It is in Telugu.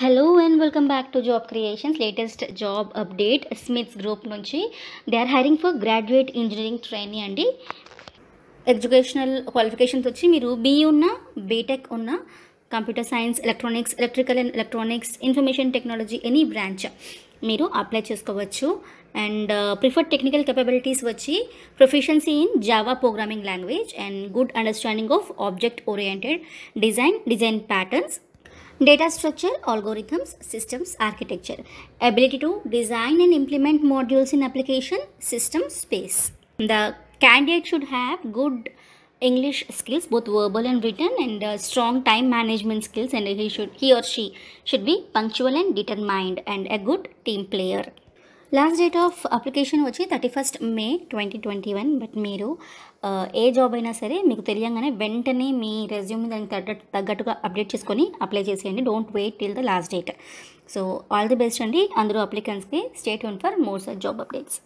Hello and welcome back to job creations latest job update Smiths group నుంచి they are hiring for graduate engineering training అండి ఎడ్యుకేషనల్ క్వాలిఫికేషన్స్ వచ్చి మీరు బీఈ ఉన్న బీటెక్ ఉన్న computer science electronics electrical and electronics information technology any branch మీరు అప్లై చేసుకోవచ్చు అండ్ ప్రిఫర్డ్ టెక్నికల్ కెపబిలిటీస్ వచ్చి proficiency in Java programming language and good understanding of object oriented design design patterns Data structure, algorithms, systems, architecture. Ability to design and implement modules in application, system, space. The candidate should have good English skills, both verbal and written, and uh, strong time management skills. And he should, he or she should be punctual and determined, and a good team player. Last date of application వచ్చి thirty first May twenty twenty one but మీరు ఏ జాబ్ అయినా సరే మీకు తెలియంగానే వెంటనే మీ రెజ్యూమ్ దానికి తగ్గట్టు తగ్గట్టుగా అప్డేట్ చేసుకొని అప్లై చేసేయండి don't wait till the last date so all the best అండి అందరూ అప్లికెంట్స్కి stay tuned for more sir job updates